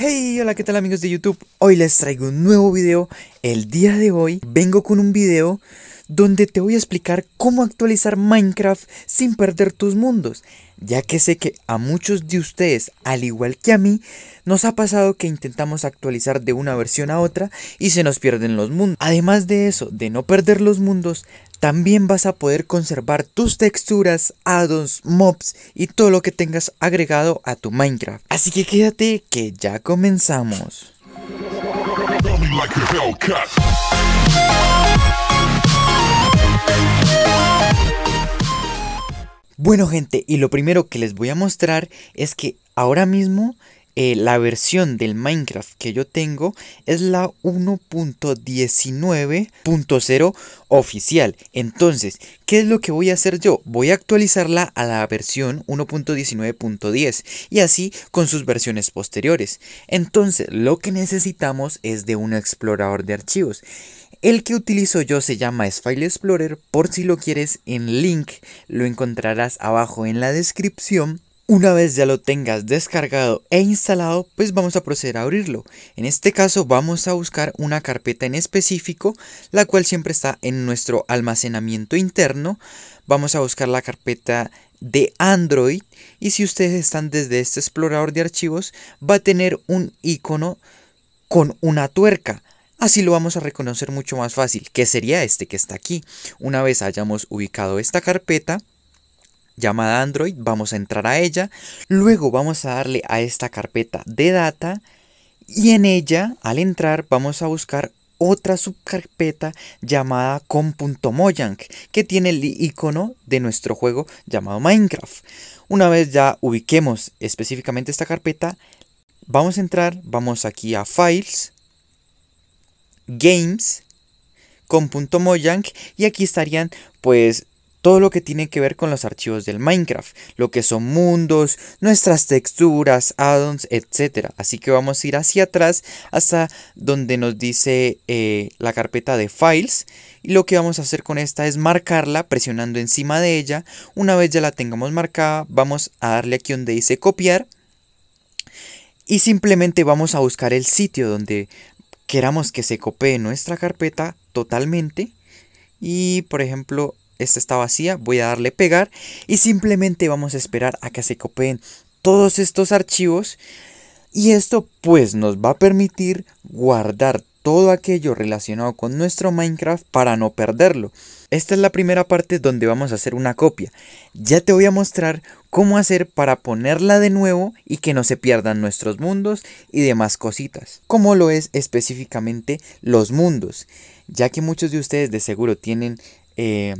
Hey, hola, ¿qué tal amigos de YouTube? Hoy les traigo un nuevo video. El día de hoy vengo con un video donde te voy a explicar cómo actualizar Minecraft sin perder tus mundos, ya que sé que a muchos de ustedes, al igual que a mí, nos ha pasado que intentamos actualizar de una versión a otra y se nos pierden los mundos. Además de eso, de no perder los mundos, también vas a poder conservar tus texturas, addons, mobs y todo lo que tengas agregado a tu Minecraft. Así que quédate que ya comenzamos. Bueno gente, y lo primero que les voy a mostrar es que ahora mismo eh, la versión del Minecraft que yo tengo es la 1.19.0 oficial. Entonces, ¿qué es lo que voy a hacer yo? Voy a actualizarla a la versión 1.19.10 y así con sus versiones posteriores. Entonces, lo que necesitamos es de un explorador de archivos. El que utilizo yo se llama File Explorer, por si lo quieres en link, lo encontrarás abajo en la descripción. Una vez ya lo tengas descargado e instalado, pues vamos a proceder a abrirlo. En este caso vamos a buscar una carpeta en específico, la cual siempre está en nuestro almacenamiento interno. Vamos a buscar la carpeta de Android y si ustedes están desde este explorador de archivos, va a tener un icono con una tuerca. Así lo vamos a reconocer mucho más fácil, que sería este que está aquí. Una vez hayamos ubicado esta carpeta, llamada Android, vamos a entrar a ella, luego vamos a darle a esta carpeta de data y en ella, al entrar, vamos a buscar otra subcarpeta llamada com.mojang que tiene el icono de nuestro juego llamado Minecraft. Una vez ya ubiquemos específicamente esta carpeta, vamos a entrar, vamos aquí a Files, Games, com.mojang y aquí estarían pues todo lo que tiene que ver con los archivos del Minecraft, lo que son mundos, nuestras texturas, addons, etcétera. Así que vamos a ir hacia atrás hasta donde nos dice eh, la carpeta de files y lo que vamos a hacer con esta es marcarla presionando encima de ella. Una vez ya la tengamos marcada vamos a darle aquí donde dice copiar y simplemente vamos a buscar el sitio donde queramos que se copie nuestra carpeta totalmente y por ejemplo esta está vacía, voy a darle pegar y simplemente vamos a esperar a que se copien todos estos archivos y esto pues nos va a permitir guardar todo aquello relacionado con nuestro Minecraft para no perderlo. Esta es la primera parte donde vamos a hacer una copia. Ya te voy a mostrar cómo hacer para ponerla de nuevo y que no se pierdan nuestros mundos y demás cositas. Como lo es específicamente los mundos, ya que muchos de ustedes de seguro tienen... Eh,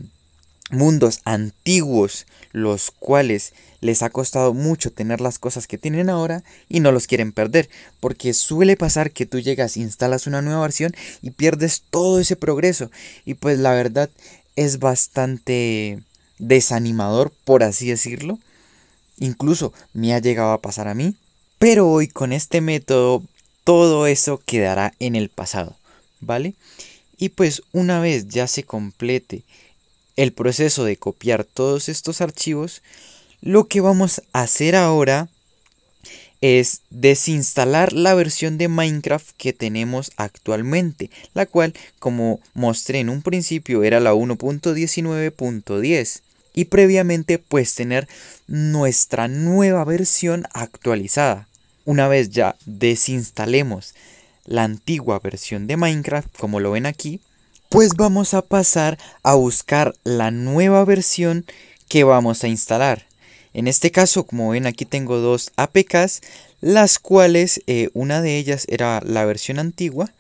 mundos antiguos, los cuales les ha costado mucho tener las cosas que tienen ahora y no los quieren perder, porque suele pasar que tú llegas, instalas una nueva versión y pierdes todo ese progreso. Y pues la verdad es bastante desanimador, por así decirlo. Incluso me ha llegado a pasar a mí. Pero hoy con este método todo eso quedará en el pasado, ¿vale? Y pues una vez ya se complete el proceso de copiar todos estos archivos, lo que vamos a hacer ahora es desinstalar la versión de Minecraft que tenemos actualmente, la cual, como mostré en un principio, era la 1.19.10 y previamente pues tener nuestra nueva versión actualizada. Una vez ya desinstalemos la antigua versión de Minecraft, como lo ven aquí, pues vamos a pasar a buscar la nueva versión que vamos a instalar. En este caso, como ven, aquí tengo dos APKs, las cuales eh, una de ellas era la versión antigua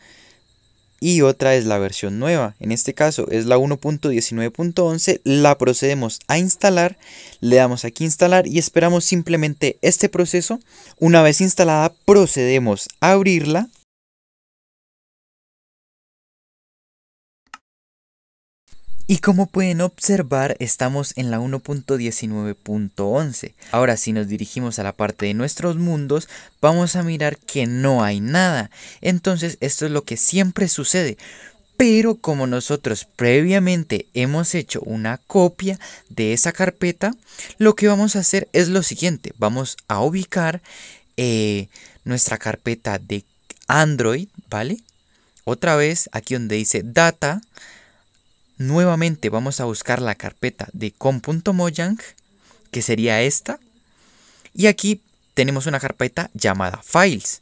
y otra es la versión nueva. En este caso es la 1.19.11, la procedemos a instalar, le damos aquí instalar y esperamos simplemente este proceso. Una vez instalada procedemos a abrirla Y como pueden observar, estamos en la 1.19.11. Ahora, si nos dirigimos a la parte de nuestros mundos, vamos a mirar que no hay nada. Entonces, esto es lo que siempre sucede. Pero como nosotros previamente hemos hecho una copia de esa carpeta, lo que vamos a hacer es lo siguiente. Vamos a ubicar eh, nuestra carpeta de Android, ¿vale? Otra vez, aquí donde dice Data, Nuevamente vamos a buscar la carpeta de com.mojang, que sería esta. Y aquí tenemos una carpeta llamada files,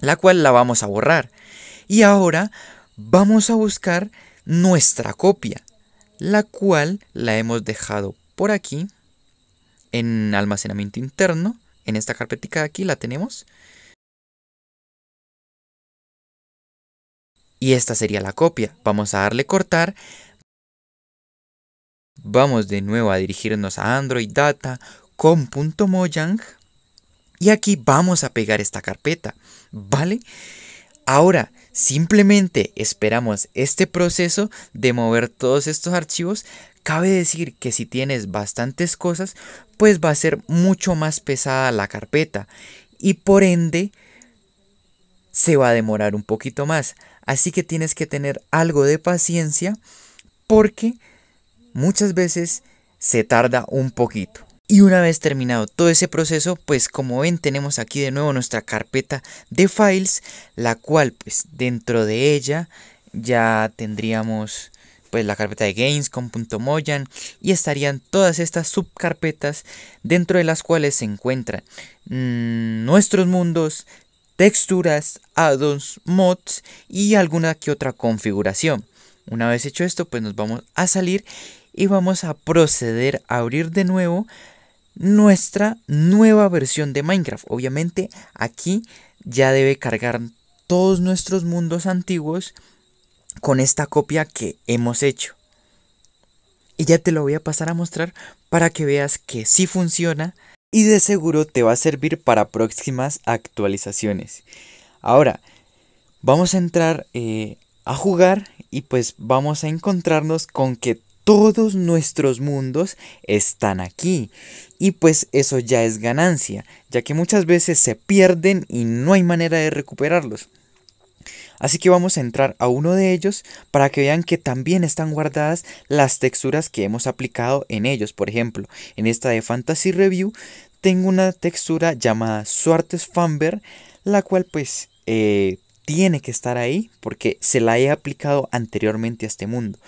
la cual la vamos a borrar. Y ahora vamos a buscar nuestra copia, la cual la hemos dejado por aquí en almacenamiento interno. En esta carpetica de aquí la tenemos. y esta sería la copia. Vamos a darle cortar. Vamos de nuevo a dirigirnos a Android Data con y aquí vamos a pegar esta carpeta, ¿vale? Ahora, simplemente esperamos este proceso de mover todos estos archivos. Cabe decir que si tienes bastantes cosas, pues va a ser mucho más pesada la carpeta y por ende se va a demorar un poquito más. Así que tienes que tener algo de paciencia porque muchas veces se tarda un poquito. Y una vez terminado todo ese proceso, pues como ven tenemos aquí de nuevo nuestra carpeta de files, la cual pues dentro de ella ya tendríamos pues la carpeta de games con .moyan y estarían todas estas subcarpetas dentro de las cuales se encuentran mm, nuestros mundos, texturas, addons, mods y alguna que otra configuración. Una vez hecho esto, pues nos vamos a salir y vamos a proceder a abrir de nuevo nuestra nueva versión de Minecraft. Obviamente aquí ya debe cargar todos nuestros mundos antiguos con esta copia que hemos hecho. Y ya te lo voy a pasar a mostrar para que veas que sí funciona y de seguro te va a servir para próximas actualizaciones. Ahora, vamos a entrar eh, a jugar y pues vamos a encontrarnos con que todos nuestros mundos están aquí. Y pues eso ya es ganancia, ya que muchas veces se pierden y no hay manera de recuperarlos. Así que vamos a entrar a uno de ellos para que vean que también están guardadas las texturas que hemos aplicado en ellos. Por ejemplo, en esta de Fantasy Review tengo una textura llamada Suartes fanber la cual pues eh, tiene que estar ahí porque se la he aplicado anteriormente a este mundo.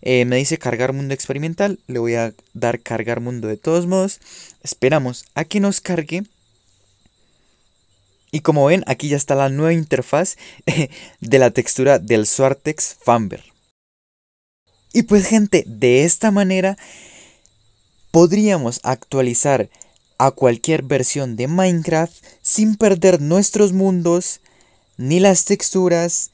Eh, me dice cargar mundo experimental, le voy a dar cargar mundo de todos modos. Esperamos a que nos cargue. Y como ven, aquí ya está la nueva interfaz de la textura del Suartex fanber Y pues gente, de esta manera podríamos actualizar a cualquier versión de Minecraft sin perder nuestros mundos, ni las texturas,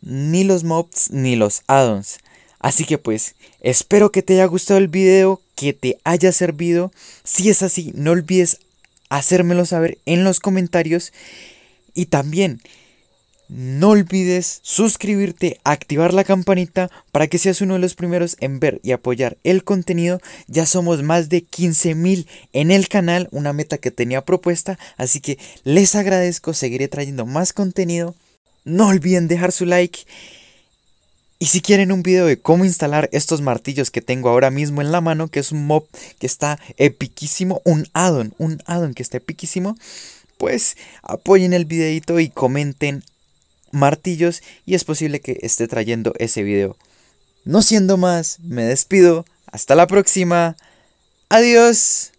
ni los mobs, ni los addons. Así que pues, espero que te haya gustado el video, que te haya servido. Si es así, no olvides hacérmelo saber en los comentarios. Y también, no olvides suscribirte, activar la campanita para que seas uno de los primeros en ver y apoyar el contenido. Ya somos más de 15.000 en el canal, una meta que tenía propuesta, así que les agradezco, seguiré trayendo más contenido. No olviden dejar su like. Y si quieren un video de cómo instalar estos martillos que tengo ahora mismo en la mano, que es un mob que está epiquísimo, un addon, un addon que está epiquísimo, pues apoyen el videito y comenten martillos y es posible que esté trayendo ese video. No siendo más, me despido. Hasta la próxima. Adiós.